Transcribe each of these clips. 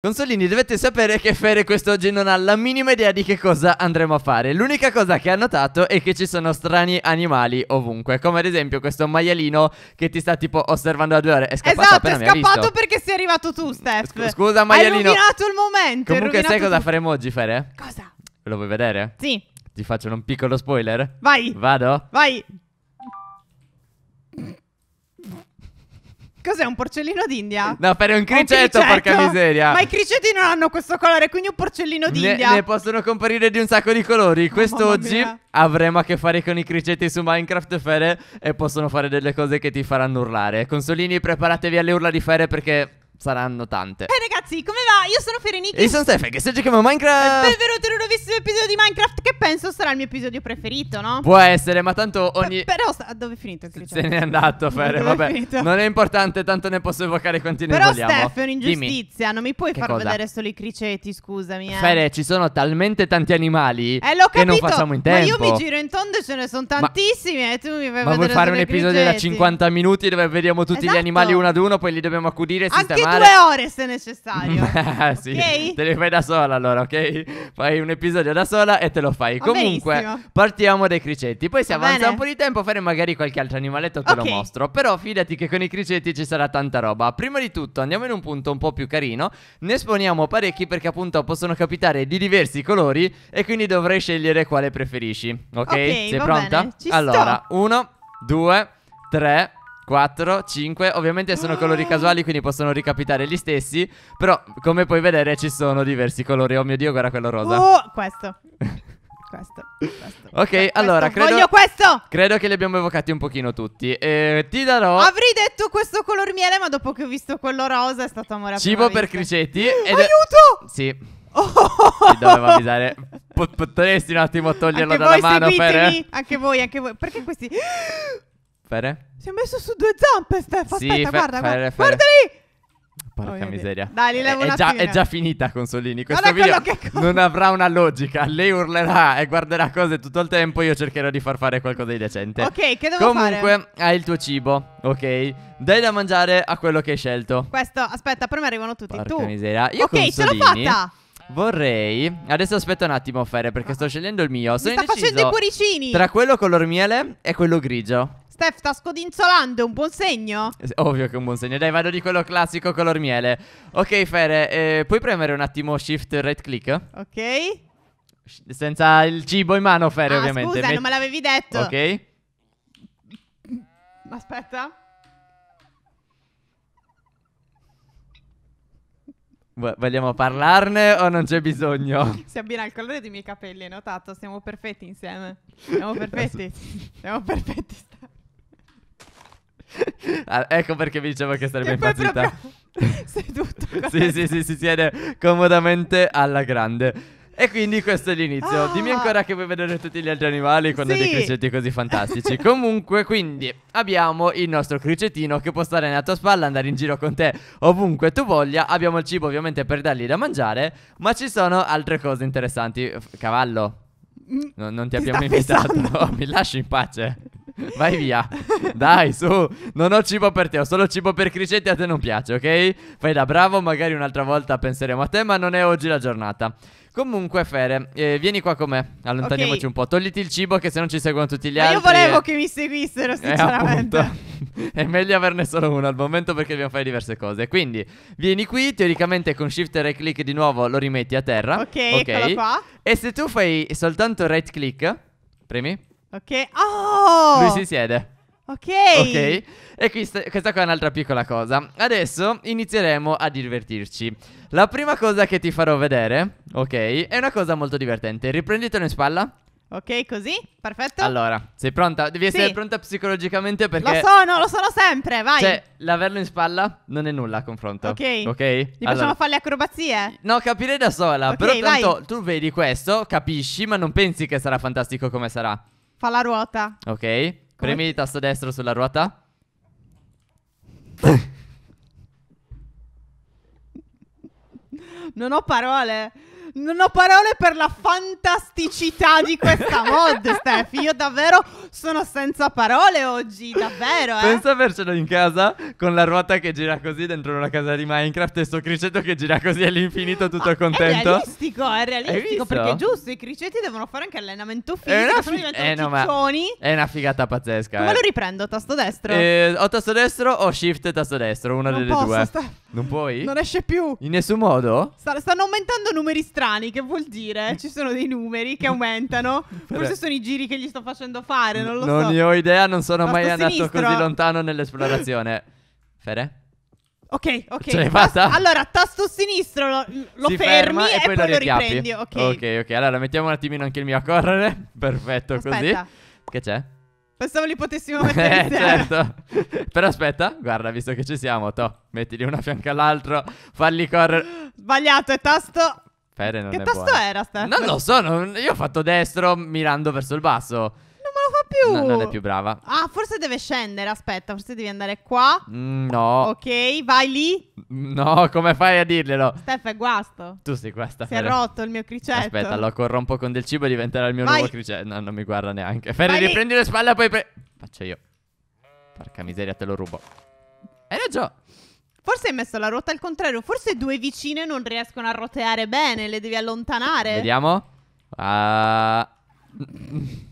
Consolini, dovete sapere che Fere quest'oggi non ha la minima idea di che cosa andremo a fare. L'unica cosa che ha notato è che ci sono strani animali ovunque, come ad esempio questo maialino che ti sta tipo osservando da due ore. È scappato esatto, appena è scappato perché sei arrivato tu, Steph. Sc scusa, maialino. Hai rovinato il momento. Comunque, sai cosa tu. faremo oggi, Fere? Cosa? Lo vuoi vedere? Sì. Ti faccio un piccolo spoiler? Vai. Vado? Vai. Cos'è un porcellino d'India? No, per un criceto, un porca miseria. Ma i criceti non hanno questo colore, quindi un porcellino d'India. Ne, ne possono comparire di un sacco di colori. Quest'oggi avremo a che fare con i criceti su Minecraft Fere e possono fare delle cose che ti faranno urlare. Consolini, preparatevi alle urla di Fere perché saranno tante. Bene, ragazzi, come va? Io sono Ferenicchi. E sono Stefan, che sto giochiamo a Minecraft. Eh, benvenuti in un nuovissimo episodio di Minecraft che penso sarà il mio episodio preferito, no? Può essere, ma tanto ogni... P però, sta... dove è finito il criceto? Se n'è andato, Ferre, vabbè. È non è importante, tanto ne posso evocare quanti ne però, vogliamo. Però Stefan, è un'ingiustizia, Dimmi. non mi puoi che far cosa? vedere solo i criceti, scusami. Eh. Ferre, ci sono talmente tanti animali eh, capito, che non facciamo in tempo. Ma io mi giro in tondo e ce ne sono tantissimi ma... Eh, e tu mi fai ma vuoi fare un episodio da 50 minuti dove vediamo tutti esatto. gli animali esatto. uno ad uno, poi li dobbiamo accudire e Anche sistemare? Anche due ore se necessario necessario. Eh, sì, okay? te li fai da sola allora, ok? Fai un episodio da sola e te lo fai. Oh, Comunque, benissimo. partiamo dai cricetti. Poi se Va avanza bene. un po' di tempo fare magari qualche altro animaletto te okay. lo mostro. Però fidati che con i cricetti ci sarà tanta roba. Prima di tutto andiamo in un punto un po' più carino. Ne esponiamo parecchi perché appunto possono capitare di diversi colori e quindi dovrai scegliere quale preferisci. Ok? okay Sei pronta? allora, sto. uno, due, tre, 4, 5. Ovviamente sono colori ah. casuali, quindi possono ricapitare gli stessi. Però, come puoi vedere, ci sono diversi colori. Oh mio dio, guarda quello rosa. Oh, questo. questo, questo. Ok, questo, allora credo, voglio questo! Credo che li abbiamo evocati un pochino tutti. Eh, ti darò. Avrei detto questo color miele, ma dopo che ho visto quello rosa è stato amore. Cibo per criceti cricetti. Aiuto! Sì. Oh. Ti dovevo avvisare. P potresti un attimo toglierlo anche dalla mano, Fer? Anche voi, anche voi. Perché questi. Fere? Si è messo su due zampe, Stefano. Sì, Aspetta, guarda, fere, Fere. Guarda lì! Porca oh, miseria. Dai, li levo è, è già, fine. è già finita Consolini. Questo video non avrà una logica. Lei urlerà e guarderà cose tutto il tempo. Io cercherò di far fare qualcosa di decente. Ok, che devo Comunque, fare? Comunque, hai il tuo cibo, ok? Dai da mangiare a quello che hai scelto. Questo, aspetta, per me arrivano tutti. Porca tu. miseria. Io ok, ce l'ho fatta! Vorrei Adesso aspetta un attimo Fere Perché sto scegliendo il mio Sono Mi sta facendo i cuoricini Tra quello color miele E quello grigio Steph sta scodinzolando È un buon segno Ovvio che è un buon segno Dai vado di quello classico color miele Ok Fere eh, Puoi premere un attimo Shift right click Ok senza il cibo in mano, Fere ah, ovviamente. Scusa, Met non me l'avevi detto. Ok. Aspetta. Vogliamo parlarne o non c'è bisogno? Si abbina il colore dei miei capelli, hai notato? Siamo perfetti insieme. Siamo perfetti. Siamo perfetti. Ah, ecco perché vi dicevo che sarebbe impazzita. Seduto. sì, sì, sì, si siede comodamente alla grande. E quindi questo è l'inizio. Ah. Dimmi ancora che vuoi vedere tutti gli altri animali quando sì. dei cricetti così fantastici. Comunque, quindi abbiamo il nostro cricetino che può stare nella tua spalla, andare in giro con te ovunque tu voglia. Abbiamo il cibo ovviamente per dargli da mangiare, ma ci sono altre cose interessanti. Cavallo, mm, no, non ti, ti abbiamo invitato. No, mi lasci in pace. Vai via. Dai, su. Non ho cibo per te, ho solo cibo per criceti. A te non piace, ok? Fai da bravo, magari un'altra volta penseremo a te, ma non è oggi la giornata. Comunque, Fere, eh, vieni qua con me. Allontaniamoci okay. un po'. Togliti il cibo, che se no ci seguono tutti gli Ma altri. Ma io volevo e... che mi seguissero, eh, sinceramente. Eh, È meglio averne solo uno al momento perché dobbiamo fare diverse cose. Quindi, vieni qui. Teoricamente, con Shift e right click di nuovo lo rimetti a terra. Ok, okay. qua. E se tu fai soltanto right click, premi. Ok. Oh! Lui si siede. Ok. Ok. E questa, questa, qua è un'altra piccola cosa. Adesso inizieremo a divertirci. La prima cosa che ti farò vedere, ok, è una cosa molto divertente. Riprenditelo in spalla. Ok, così? Perfetto. Allora, sei pronta? Devi sì. essere pronta psicologicamente perché... Lo sono, lo sono sempre, vai. Cioè, l'averlo in spalla non è nulla a confronto. Ok. Ok? Gli allora. facciamo fare le acrobazie? No, capirei da sola. Okay, però tanto vai. tu vedi questo, capisci, ma non pensi che sarà fantastico come sarà. Fa la ruota. Ok. Come? Premi il tasto destro sulla ruota. non ho parole. Non ho parole per la fantasticità di questa mod, Steph. Io davvero sono senza parole oggi, davvero. Eh? Pensa avercelo in casa con la ruota che gira così dentro una casa di Minecraft e sto criceto che gira così all'infinito tutto contento. È realistico, è realistico perché è giusto, i criceti devono fare anche allenamento fisico, fi- eh, no, È una figata pazzesca. Come eh. lo riprendo, tasto destro? Eh, o tasto destro o shift e tasto destro, una non delle posso, due. Sta... Non puoi? Non esce più. In nessun modo? Sta- stanno aumentando numeri strani, che vuol dire? Ci sono dei numeri che aumentano. Forse sono i giri che gli sto facendo fare memoria, non lo non so. Non ne ho idea, non sono Lato mai andato sinistro. così lontano nell'esplorazione. Fere? Ok, ok. Ce l'hai fatta? allora, tasto sinistro lo, lo fermi e, poi, e lo, lo riprendi. Okay. ok, ok. Allora, mettiamo un attimino anche il mio a correre. Perfetto, aspetta. così. Che c'è? Pensavo li potessimo eh, mettere Eh, certo. Però aspetta, guarda, visto che ci siamo, to, mettili uno a fianco all'altro, falli correre. Sbagliato, è tasto... Fere non che è tasto buono. era, Stefano? Non lo so, non... io ho fatto destro mirando verso il basso non lo fa più. No, non è più brava. Ah, forse deve scendere. Aspetta, forse devi andare qua. Mm, no. Ok, vai lì. No, come fai a dirglielo? Steph è guasto. Tu sei questa. Si Ferre. è rotto il mio cricetto. Aspetta, lo corrompo con del cibo e diventerà il mio vai. nuovo cricetto. No, non mi guarda neanche. Ferri, riprendi le spalle e poi. Pre... Faccio io. Porca miseria, te lo rubo. Hai ragione. Forse hai messo la ruota al contrario. Forse due vicine non riescono a roteare bene. Le devi allontanare. Vediamo. Ah. Uh...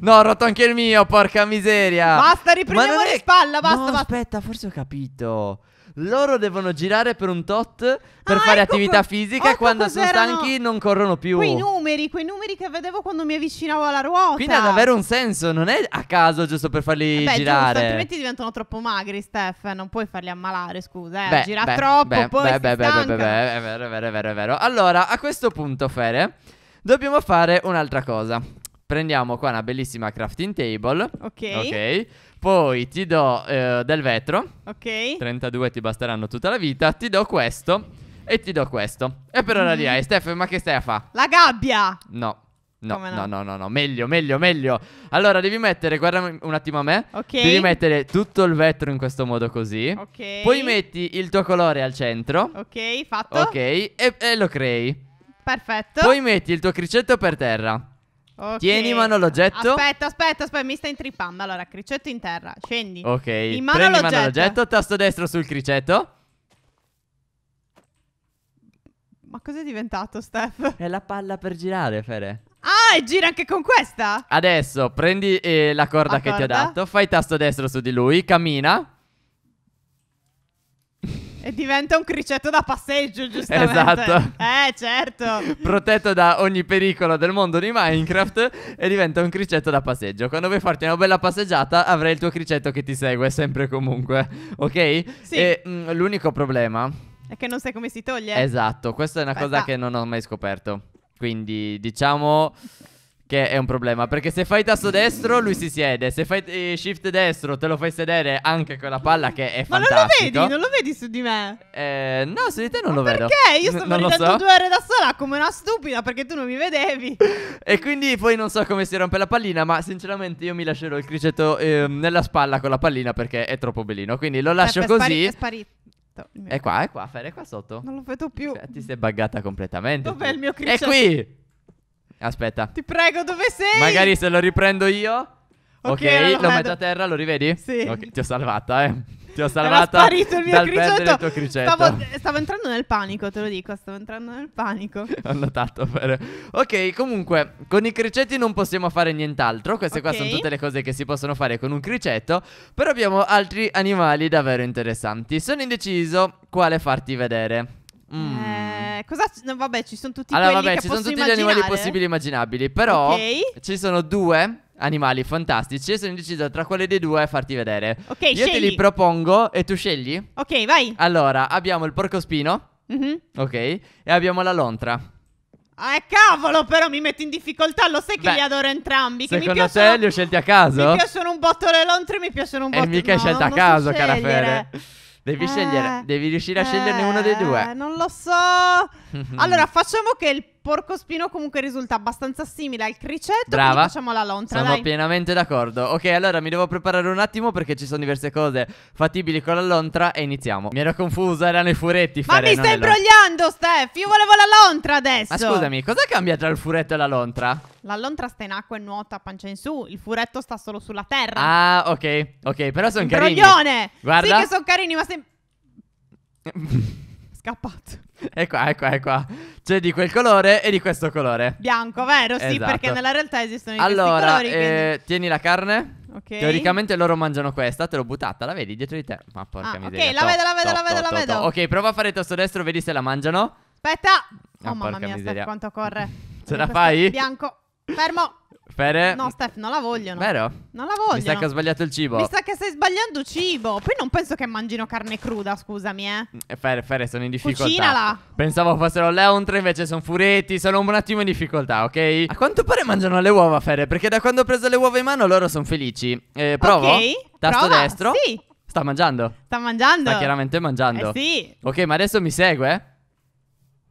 No, ho rotto anche il mio, porca miseria. Basta, riprendiamo è... spalle, basta, no, basta. aspetta, forse ho capito. Loro devono girare per un tot per ah, fare ecco attività fisica e ecco quando sono stanchi non corrono più. Quei numeri, quei numeri che vedevo quando mi avvicinavo alla ruota. Quindi ha davvero un senso, non è a caso giusto per farli eh beh, girare. Giusto, altrimenti diventano troppo magri, Steph, eh, non puoi farli ammalare, scusa, eh. Beh, Gira beh, troppo, beh, poi beh, beh, beh, beh, beh, è vero, è vero, è vero, è vero. Allora, a questo punto, Fere, dobbiamo fare un'altra cosa. Prendiamo qua una bellissima crafting table. Ok. Ok. Poi ti do eh, del vetro. Ok. 32 ti basteranno tutta la vita. Ti do questo. E ti do questo. E per ora mm. Mm-hmm. li hai. Steph, ma che stai a fare? La gabbia! No. No, no, no, no, no, meglio, meglio, meglio. Allora devi mettere, guarda un attimo a me. Ok. Devi mettere tutto il vetro in questo modo così. Ok. Poi metti il tuo colore al centro. Ok, fatto. Ok, e, e lo crei. Perfetto. Poi metti il tuo cricetto per terra. Okay. Tieni in mano l'oggetto. Aspetta, aspetta, aspetta, mi sta intrippando. Allora, cricetto in terra, scendi. Ok, in mano prendi l'oggetto. mano l'oggetto, tasto destro sul cricetto. Ma cos'è diventato, Steph? È la palla per girare, Fere. Ah, e gira anche con questa? Adesso prendi eh, la corda la che ti ho dato, fai tasto destro su di lui, cammina. E diventa un cricetto da passeggio, giustamente. Esatto. Eh, certo. Protetto da ogni pericolo del mondo di Minecraft e diventa un cricetto da passeggio. Quando vuoi farti una bella passeggiata, avrai il tuo cricetto che ti segue sempre e comunque, ok? Sì. E mh, mm, l'unico problema è che non sai come si toglie. Esatto, questa è una Aspetta. cosa che non ho mai scoperto. Quindi, diciamo che è un problema Perché se fai tasto destro lui si siede Se fai eh, shift destro te lo fai sedere anche con la palla che è Ma fantastico Ma non lo vedi? Non lo vedi su di me? Eh, no su di te non Ma lo perché? vedo Perché? Io sto meritando so. due ore da sola come una stupida perché tu non mi vedevi E quindi poi non so come si rompe la pallina Ma sinceramente io mi lascerò il cricetto eh, nella spalla con la pallina perché è troppo bellino Quindi lo lascio Peppe, così È sparito È qua, è qua, Fer, è qua sotto Non lo vedo più cioè, Ti sei buggata completamente Dov'è il mio cricetto? È qui Aspetta. Ti prego, dove sei? Magari se lo riprendo io. Ok, okay lo, lo metto a terra, lo rivedi? Sì. Okay, ti ho salvata, eh. Ti ho salvata. È sparito il mio cricetto. Il tuo cricetto. Stavo, stavo, entrando nel panico, te lo dico, stavo entrando nel panico. ho notato. Per... Ok, comunque, con i cricetti non possiamo fare nient'altro. Queste okay. qua sono tutte le cose che si possono fare con un cricetto. Però abbiamo altri animali davvero interessanti. Sono indeciso quale farti vedere. Mm. Eh. Eh, cosa... No, vabbè, ci sono tutti Allora, vabbè, ci sono tutti immaginare. gli animali possibili e immaginabili. Però okay. ci sono due animali fantastici e sono indeciso tra quale dei due farti vedere. Ok, Io scegli. te li propongo e tu scegli. Ok, vai. Allora, abbiamo il porcospino. Mm-hmm. Ok, e abbiamo la lontra. Ah, cavolo, però mi metto in difficoltà. Lo sai che Beh, li adoro entrambi. Che secondo piacciono, te li ho scelti a caso? Mi piacciono un botto le lontre, mi piacciono un botto le E mica no, scelto a caso, cara Fere. Devi eh, scegliere, devi riuscire a sceglierne uno dei due. Eh, non lo so. allora, facciamo che il porcospino comunque risulta abbastanza simile al criceto. Brava. Facciamo la lontra. Sono dai. pienamente d'accordo. Ok, allora mi devo preparare un attimo perché ci sono diverse cose fattibili con la lontra e iniziamo. Mi ero confusa, erano i furetti. Ma fare, mi stai imbrogliando, Steph. Io volevo la lontra adesso. Ma scusami, cosa cambia tra il furetto e la lontra? La lontra sta in acqua e nuota pancia in su. Il furetto sta solo sulla terra. Ah, ok. Ok, però sono carini. Broglione. Guarda. Sì che sono carini, ma sempre. scappato. E qua, e qua, e qua. C'è cioè, di quel colore e di questo colore. Bianco, vero? Sì, Esatto. perché nella realtà esistono i allora, allora, colori. eh, tieni la carne. quindi- Teoricamente loro mangiano questa, te l'ho buttata, la vedi dietro di te. Ma porca Ah, ok, la vedo, la vedo, la vedo, la vedo. Ok, prova a fare il tasto destro, vedi se la mangiano. Aspetta. Ah, oh, Ah, mamma mia, miseria. Steph, quanto corre. Ce la fai? Bianco. Fermo. Fere... No, Steph, non la vogliono. Vero? Non la vogliono. Mi sa che ho sbagliato il cibo. Mi sa che stai sbagliando cibo. Poi non penso che mangino carne cruda, scusami, eh. Mm, eh Fere, Fere, sono in difficoltà. Cucinala. Pensavo fossero leontre, invece sono furetti. Sono un attimo in difficoltà, ok? A quanto pare mangiano le uova, Fere, perché da quando ho preso le uova in mano loro sono felici. Eh, provo? Ok. Tasto prova. destro. Sì. Sta mangiando. Sta mangiando. Sta chiaramente mangiando. Eh sì. Ok, ma adesso mi segue?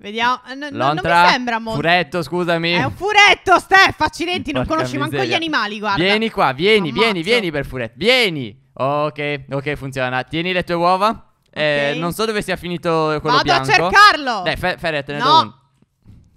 Vediamo. Eh, no, non mi sembra molto. Furetto, scusami. È un furetto, Steph. Accidenti, non conosci miseria. manco gli animali, guarda. Vieni qua, vieni, Ammazzo. vieni, vieni per furetto. Vieni. Ok, ok, funziona. Tieni le tue uova. Eh, okay. Eh, non so dove sia finito quello Vado bianco. Vado a cercarlo. Dai, fe- Ferre, te ne no. do uno.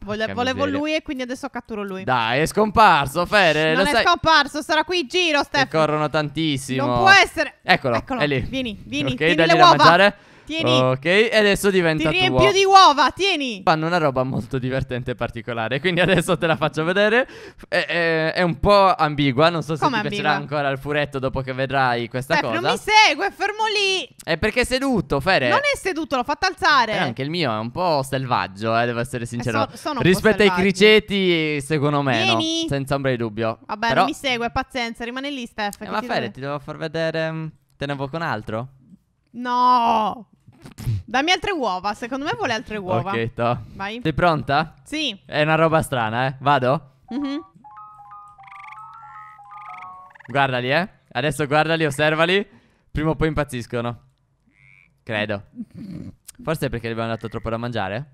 Vole volevo lui e quindi adesso catturo lui. Dai, è scomparso, Fere. Non è scomparso, sarà qui in giro, Stefano. corrono tantissimo. Non può essere. Eccolo, Eccolo. è lì. Vieni, vieni, Ok, dai le uova. da mangiare. Tieni. Ok, e adesso diventa Ti riempio tuo. di uova, tieni. Fanno una roba molto divertente e particolare, quindi adesso te la faccio vedere. È, è, è un po' ambigua, non so se Come ti ambigua? piacerà ancora il furetto dopo che vedrai questa Beh, cosa. non mi segue, fermo lì. È perché è seduto, Fere. Non è seduto, l'ho fatto alzare. Eh, anche il mio è un po' selvaggio, eh, devo essere eh, sincero. Eh, so, Rispetto ai criceti, secondo me, tieni. no, senza ombra di dubbio. Vabbè, Però... non mi segue, pazienza, rimane lì, Steph. Eh, ma Fere, deve... ti devo far vedere... Mm, te ne vuoi con altro? No! Dammi altre uova, secondo me vuole altre uova. Ok, to. Vai. Sei pronta? Sì. È una roba strana, eh. Vado? Mhm. Mm guardali, eh. Adesso guardali, osservali. Prima o poi impazziscono. Credo. Forse perché gli abbiamo dato troppo da mangiare?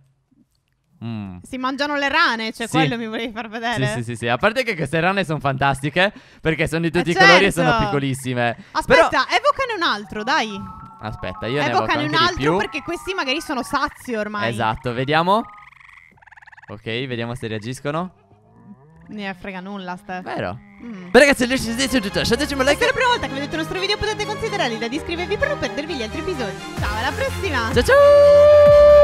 Mm. Si mangiano le rane, cioè sì. quello mi volevi far vedere. Sì, sì, sì, sì, A parte che queste rane sono fantastiche perché sono di tutti eh i colori e sono certo. piccolissime. Aspetta, Però... evocane un altro, dai. Aspetta, io Evocane ne eh, evoco un altro perché questi magari sono sazi ormai. Esatto, vediamo. Ok, vediamo se reagiscono. Ne frega nulla, Steph. Vero. Mm. Beh, ragazzi, se lasciate un tutto, Lasciateci un like. Se è la prima volta che vedete il nostro video potete considerarli da iscrivervi per non perdervi gli altri episodi. Ciao, alla prossima. Ciao ciao.